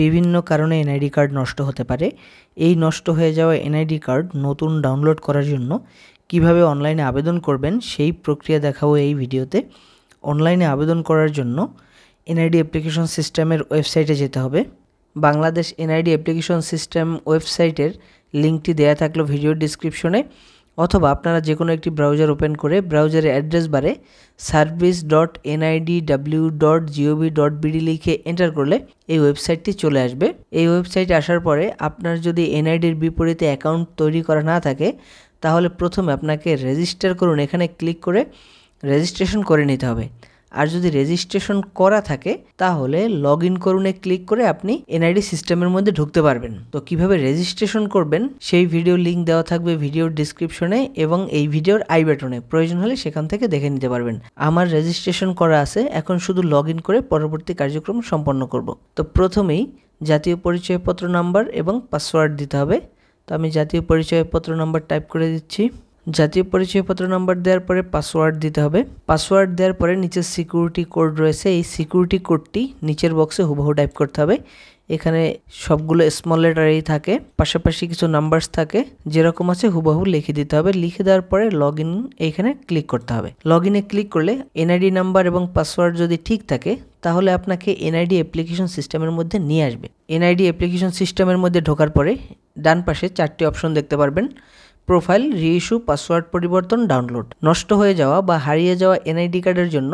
বিভিন্ন কারণে NID card নষ্ট হতে পারে এই নষ্ট হয়ে যাওয়া এনআইডি কার্ড নতুন ডাউনলোড করার জন্য কিভাবে অনলাইনে আবেদন করবেন সেই প্রক্রিয়া দেখাবো এই ভিডিওতে অনলাইনে আবেদন করার জন্য এনআইডি অ্যাপ্লিকেশন সিস্টেমের ওয়েবসাইটে যেতে হবে বাংলাদেশ এনআইডি অ্যাপ্লিকেশন সিস্টেম ওয়েবসাইটের লিঙ্কটি দেয়া থাকলো ভিডিও ডিসক্রিপশনে অথবা আপনারা যে কোনো একটি ব্রাউজার ওপেন করে ব্রাউজারের অ্যাড্রেস বারে service dot NID W dot GOV dot BD লিখে এন্টার করলে এই ওয়েবসাইটটি চলে আসবে এই ওয়েবসাইটে আসার পরে আপনার যদি এনআইডির বিপরীতে অ্যাকাউন্ট তৈরি করা না থাকে তাহলে প্রথমে আপনাকে রেজিস্টার করুন এখানে ক্লিক করে রেজিস্ট্রেশন করে নিতে হবে আর যদি রেজিস্ট্রেশন করা থাকে তাহলে লগ ইন করুনে ক্লিক করে আপনি এনআইডি সিস্টেমের মধ্যে ঢুকতে পারবেন তো কিভাবে রেজিস্ট্রেশন করবেন সেই ভিডিও লিঙ্ক দেওয়া থাকবে ভিডিওর ডিসক্রিপশনে এবং এই ভিডিওর আই বাটনে প্রয়োজন হলে সেখান থেকে দেখে নিতে পারবেন আমার রেজিস্ট্রেশন করা আছে এখন শুধু লগ ইন করে পরবর্তী কার্যক্রম সম্পন্ন করব তো প্রথমেই জাতীয় পরিচয়পত্র নাম্বার এবং পাসওয়ার্ড দিতে হবে তো আমি জাতীয় পরিচয়পত্র নাম্বার টাইপ করে দিচ্ছি জাতীয় পরিচয়পত্র নাম্বার দেওয়ার পরে পাসওয়ার্ড দিতে হবে পাসওয়ার্ড দেওয়ার পরে নিচে সিকিউরিটি কোড রয়েছে এই সিকিউরিটি কোডটি নিচের বক্সে হুবহু টাইপ করতে হবে এখানে সবগুলো স্মল লেটারেই থাকে পাশাপাশি কিছু নাম্বারস থাকে যেরকম আছে হুবহু লিখে দিতে হবে লিখে দেওয়ার পরে লগ ইন এইখানে ক্লিক করতে হবে লগ ইনে ক্লিক করলে এনআইডি নাম্বার এবং পাসওয়ার্ড যদি ঠিক থাকে তাহলে আপনাকে এনআইডি অ্যাপ্লিকেশন সিস্টেমের মধ্যে নিয়ে আসবে এনআইডি অ্যাপ্লিকেশন সিস্টেমের মধ্যে ঢোকার পরে ডান পাশে চারটি অপশন দেখতে পারবেন প্রোফাইল রিইস্যু পাসওয়ার্ড পরিবর্তন ডাউনলোড নষ্ট হয়ে যাওয়া বা হারিয়ে যাওয়া এনআইডি কার্ডের জন্য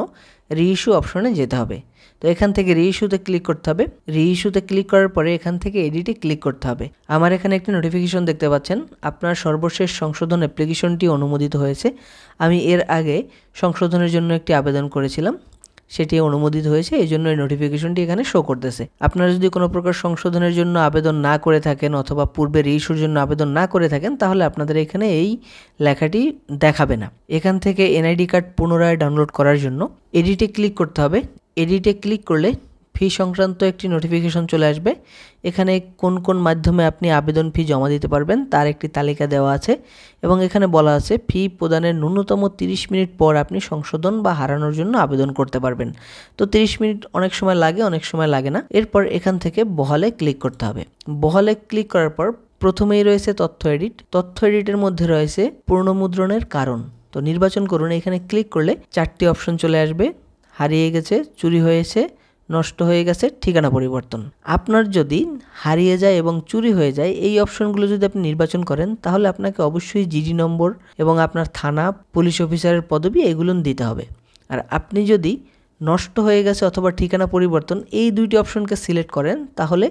রিইস্যু অপশনে যেতে হবে তো এখান থেকে রিইস্যুতে ক্লিক করতে হবে রিইস্যুতে ক্লিক করার পরে এখান থেকে এডিটে ক্লিক করতে হবে আমার এখানে একটি নোটিফিকেশন দেখতে পাচ্ছেন আপনার সর্বশেষ সংশোধন অ্যাপ্লিকেশনটি অনুমোদিত হয়েছে আমি এর আগে সংশোধনের জন্য একটি আবেদন করেছিলাম সেটি অনুমোদিত হয়েছে এই জন্য এই নোটিফিকেশনটি এখানে শো করতেছে আপনারা যদি কোনো প্রকার সংশোধনের জন্য আবেদন না করে থাকেন অথবা পূর্বের ইস্যুর জন্য আবেদন না করে থাকেন তাহলে আপনাদের এখানে এই লেখাটি দেখাবে না এখান থেকে এনআইডি কার্ড পুনরায় ডাউনলোড করার জন্য এডিটে ক্লিক করতে হবে এডিটে ক্লিক করলে ফি সংক্রান্ত একটি নোটিফিকেশন চলে আসবে এখানে কোন কোন মাধ্যমে আপনি আবেদন ফি জমা দিতে পারবেন তার একটি তালিকা দেওয়া আছে এবং এখানে বলা আছে ফি প্রদানের ন্যূনতম 30 মিনিট পর আপনি সংশোধন বা হারানোর জন্য আবেদন করতে পারবেন তো 30 মিনিট অনেক সময় লাগে অনেক সময় লাগে না এরপর এখান থেকে বহালে ক্লিক করতে হবে বহালে ক্লিক করার পর প্রথমেই রয়েছে তথ্য এডিট তথ্য এডিটের মধ্যে রয়েছে পূর্ণমুদ্রণের কারণ তো নির্বাচন করুন এখানে ক্লিক করলে চারটি অপশন চলে আসবে হারিয়ে গেছে চুরি হয়েছে নষ্ট হয়ে গেছে ঠিকানা পরিবর্তন আপনার যদি হারিয়ে যায় এবং চুরি হয়ে যায় এই অপশনগুলো যদি আপনি নির্বাচন করেন তাহলে আপনাকে অবশ্যই জিডি নম্বর এবং আপনার থানা পুলিশ অফিসারের পদবি এগুলো দিতে হবে আর আপনি যদি নষ্ট হয়ে গেছে অথবা ঠিকানা পরিবর্তন এই দুইটি অপশনকে সিলেক্ট করেন তাহলে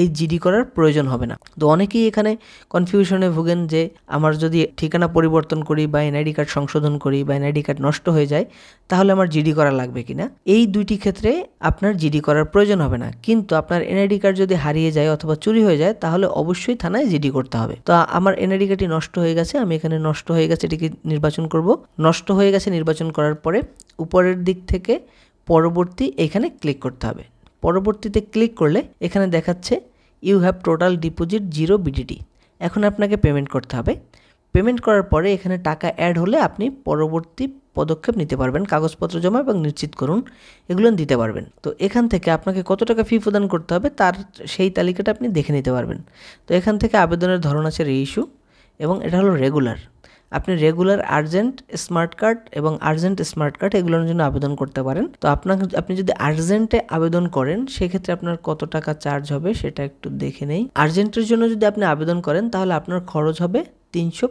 এই জিডি করার প্রয়োজন হবে না তো অনেকেই এখানে কনফিউশনে ভুগেন যে আমার যদি ঠিকানা পরিবর্তন করি বা এনআইডি কার্ড সংশোধন করি বা এনআইডি কার্ড নষ্ট হয়ে যায় তাহলে আমার জিডি করা লাগবে কি না এই দুইটি ক্ষেত্রে আপনার জিডি করার প্রয়োজন হবে না কিন্তু আপনার এনআইডি কার্ড যদি হারিয়ে যায় অথবা চুরি হয়ে যায় তাহলে অবশ্যই থানায় জিডি করতে হবে তো আমার এনআইডি কার্ডটি নষ্ট হয়ে গেছে আমি এখানে নষ্ট হয়ে গেছে এটিকে নির্বাচন করব নষ্ট হয়ে গেছে নির্বাচন করার পরে উপরের দিক থেকে পরবর্তী এখানে ক্লিক করতে হবে পরবর্তীতে ক্লিক করলে এখানে দেখাচ্ছে you have total deposit zero BDT এখন আপনাকে পেমেন্ট করতে হবে পেমেন্ট করার পরে এখানে টাকা অ্যাড হলে আপনি পরবর্তী পদক্ষেপ নিতে পারবেন কাগজপত্র জমা এবং নিশ্চিত করুন এগুলো দিতে পারবেন তো এখান থেকে আপনাকে কত টাকা ফি প্রদান করতে হবে তার সেই তালিকাটা আপনি দেখে নিতে পারবেন তো এখান থেকে আবেদনের ধরন আছে রি ইস্যু এবং এটা হলো রেগুলার আপনি রেগুলার আর্জেন্ট স্মার্ট কার্ড এবং আর্জেন্ট স্মার্ট কার্ড এগুলোর জন্য আবেদন করতে পারেন তো আপনাকে আপনি যদি আর্জেন্টে আবেদন করেন সেক্ষেত্রে আপনার কত টাকা চার্জ হবে সেটা একটু দেখে নেই আর্জেন্টের জন্য যদি আপনি আবেদন করেন তাহলে আপনার খরচ হবে তিনশো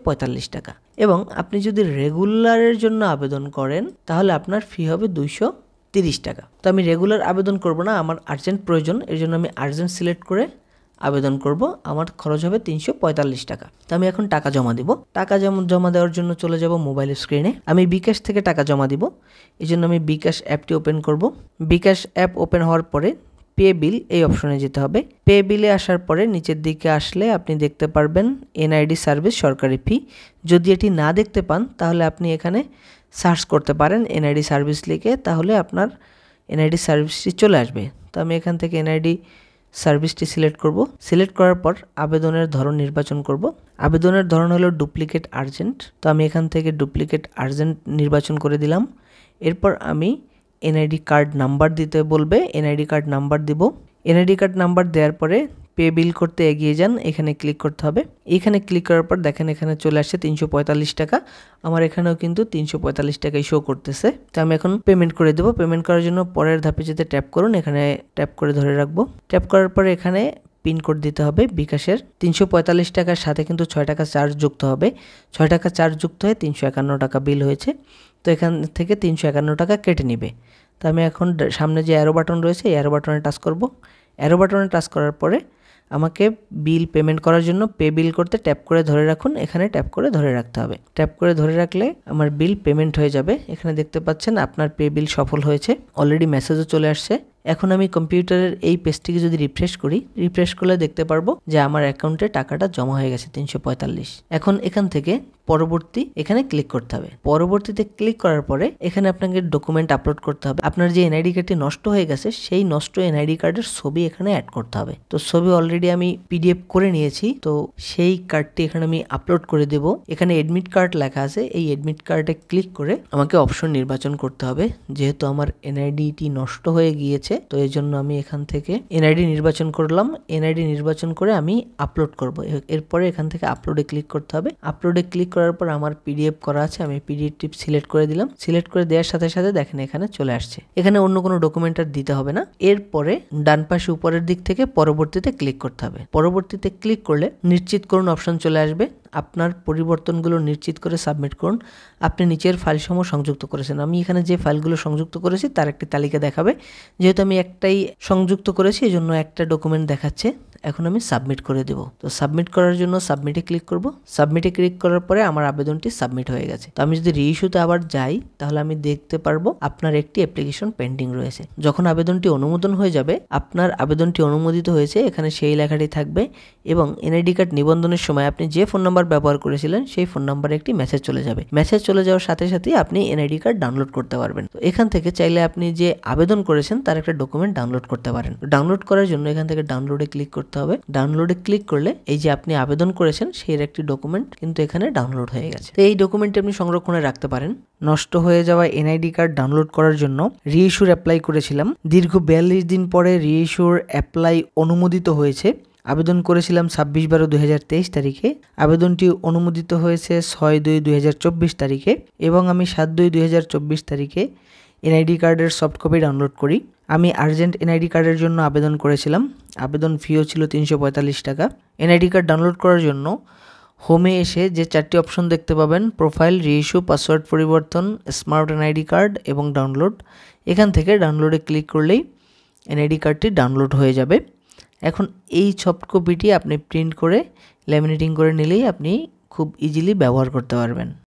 টাকা এবং আপনি যদি রেগুলারের জন্য আবেদন করেন তাহলে আপনার ফি হবে দুইশো তিরিশ টাকা তো আমি রেগুলার আবেদন করব না আমার আর্জেন্ট প্রয়োজন এর জন্য আমি আর্জেন্ট সিলেক্ট করে আবেদন করব আমার খরচ হবে তিনশো টাকা তো আমি এখন টাকা জমা দিব টাকা জমা দেওয়ার জন্য চলে যাব মোবাইল স্ক্রিনে আমি বিকাশ থেকে টাকা জমা দিব এই জন্য আমি বিকাশ অ্যাপটি ওপেন করব বিকাশ অ্যাপ ওপেন হওয়ার পরে পে বিল এই অপশনে যেতে হবে পে বিলে আসার পরে নিচের দিকে আসলে আপনি দেখতে পারবেন এনআইডি সার্ভিস সরকারি ফি যদি এটি না দেখতে পান তাহলে আপনি এখানে সার্চ করতে পারেন এনআইডি সার্ভিস লিখে তাহলে আপনার এনআইডি সার্ভিসটি চলে আসবে তো আমি এখান থেকে এনআইডি সার্ভিসটি সিলেক্ট করব সিলেক্ট করার পর আবেদনের ধরন নির্বাচন করব আবেদনের ধরন হলো ডুপ্লিকেট আর্জেন্ট তো আমি এখান থেকে ডুপ্লিকেট আর্জেন্ট নির্বাচন করে দিলাম এরপর আমি এনআইডি কার্ড নাম্বার দিতে বলবে এনআইডি কার্ড নাম্বার দিব এনআইডি কার্ড নাম্বার দেওয়ার পরে পে বিল করতে এগিয়ে যান এখানে ক্লিক করতে হবে এখানে ক্লিক করার পর দেখেন এখানে চলে আসছে তিনশো টাকা আমার এখানেও কিন্তু তিনশো পঁয়তাল্লিশ টাকাই শো করতেছে তো আমি এখন পেমেন্ট করে দেবো পেমেন্ট করার জন্য পরের ধাপে যেতে ট্যাপ করুন এখানে ট্যাপ করে ধরে রাখবো ট্যাপ করার পরে এখানে পিন কোড দিতে হবে বিকাশের তিনশো পঁয়তাল্লিশ টাকার সাথে কিন্তু ছয় টাকা চার্জ যুক্ত হবে ছয় টাকা চার্জ যুক্ত হয়ে তিনশো একান্ন টাকা বিল হয়েছে তো এখান থেকে তিনশো একান্ন টাকা কেটে নিবে তো আমি এখন সামনে যে অ্যারো বাটন রয়েছে অ্যারো বাটনে টাচ করব অ্যারো বাটনে টাচ করার পরে আমাকে বিল পেমেন্ট করার জন্য পে বিল করতে ট্যাপ করে ধরে রাখুন এখানে ট্যাপ করে ধরে রাখতে হবে ট্যাপ করে ধরে রাখলে আমার বিল পেমেন্ট হয়ে যাবে এখানে দেখতে পাচ্ছেন আপনার পে বিল সফল হয়েছে অলরেডি মেসেজও চলে আসছে এখন আমি কম্পিউটারের এই পেজটিকে যদি রিফ্রেশ করি রিফ্রেশ করলে দেখতে পারবো যে আমার অ্যাকাউন্টে টাকাটা জমা হয়ে গেছে তিনশো এখন এখান থেকে পরবর্তী এখানে ক্লিক করতে হবে পরবর্তীতে ক্লিক করার পরে এখানে আপনাকে ডকুমেন্ট আপলোড করতে হবে আপনার যে এনআইডি কার্ডটি নষ্ট হয়ে গেছে সেই নষ্ট এনআইডি কার্ডের ছবি এখানে অ্যাড করতে হবে তো ছবি অলরেডি আমি পিডিএফ করে নিয়েছি তো সেই কার্ডটি এখানে আমি আপলোড করে দেব এখানে এডমিট কার্ড লেখা আছে এই এডমিট কার্ডে ক্লিক করে আমাকে অপশন নির্বাচন করতে হবে যেহেতু আমার এনআইডিটি নষ্ট হয়ে গিয়েছে আছে তো এই জন্য আমি এখান থেকে এনআইডি নির্বাচন করলাম এনআইডি নির্বাচন করে আমি আপলোড করব এরপরে এখান থেকে আপলোডে ক্লিক করতে হবে আপলোডে ক্লিক করার পর আমার পিডিএফ করা আছে আমি পিডিএফ টিপ সিলেক্ট করে দিলাম সিলেক্ট করে দেওয়ার সাথে সাথে দেখেন এখানে চলে আসছে এখানে অন্য কোনো ডকুমেন্ট আর দিতে হবে না এরপরে ডান পাশে উপরের দিক থেকে পরবর্তীতে ক্লিক করতে হবে পরবর্তীতে ক্লিক করলে নিশ্চিত করুন অপশন চলে আসবে আপনার পরিবর্তনগুলো নিশ্চিত করে সাবমিট করুন আপনি নিচের ফাইলসমূহ সংযুক্ত করেছেন আমি এখানে যে ফাইলগুলো সংযুক্ত করেছি তার একটি তালিকা দেখাবে যেহেতু আমি একটাই সংযুক্ত করেছি এই জন্য একটা ডকুমেন্ট দেখাচ্ছে এখন আমি সাবমিট করে দেব তো সাবমিট করার জন্য সাবমিটে ক্লিক করব সাবমিটে ক্লিক করার পরে আমার আবেদনটি সাবমিট হয়ে গেছে তো আমি যদি রিইস্যুতে আবার যাই তাহলে আমি দেখতে পারবো আপনার একটি অ্যাপ্লিকেশন পেন্ডিং রয়েছে যখন আবেদনটি অনুমোদন হয়ে যাবে আপনার আবেদনটি অনুমোদিত হয়েছে এখানে সেই লেখাটি থাকবে এবং এনআইডি কার্ড নিবন্ধনের সময় আপনি যে ফোন নাম্বার ব্যবহার করেছিলেন সেই ফোন নাম্বারে একটি মেসেজ চলে যাবে মেসেজ চলে যাওয়ার সাথে সাথেই আপনি এনআইডি কার্ড ডাউনলোড করতে পারবেন তো এখান থেকে চাইলে আপনি যে আবেদন করেছেন তার একটা ডকুমেন্ট ডাউনলোড করতে পারেন ডাউনলোড করার জন্য এখান থেকে ডাউনলোডে ক্লিক করতে করতে হবে ডাউনলোডে ক্লিক করলে এই যে আপনি আবেদন করেছেন সেই একটি ডকুমেন্ট কিন্তু এখানে ডাউনলোড হয়ে গেছে তো এই ডকুমেন্টটি আপনি সংরক্ষণে রাখতে পারেন নষ্ট হয়ে যাওয়া এনআইডি কার্ড ডাউনলোড করার জন্য রিইস্যুর অ্যাপ্লাই করেছিলাম দীর্ঘ বিয়াল্লিশ দিন পরে রিইস্যুর অ্যাপ্লাই অনুমোদিত হয়েছে আবেদন করেছিলাম ছাব্বিশ বারো তেইশ তারিখে আবেদনটি অনুমোদিত হয়েছে ছয় দুই দু তারিখে এবং আমি সাত দুই দু তারিখে এনআইডি কার্ডের সফট কপি ডাউনলোড করি আমি আর্জেন্ট এনআইডি কার্ডের জন্য আবেদন করেছিলাম আবেদন ফিও ছিল তিনশো টাকা এনআইডি কার্ড ডাউনলোড করার জন্য হোমে এসে যে চারটি অপশন দেখতে পাবেন প্রোফাইল রিইস্যু পাসওয়ার্ড পরিবর্তন স্মার্ট এনআইডি কার্ড এবং ডাউনলোড এখান থেকে ডাউনলোডে ক্লিক করলেই এনআইডি কার্ডটি ডাউনলোড হয়ে যাবে এখন এই সফট কপিটি আপনি প্রিন্ট করে ল্যামিনেটিং করে নিলেই আপনি খুব ইজিলি ব্যবহার করতে পারবেন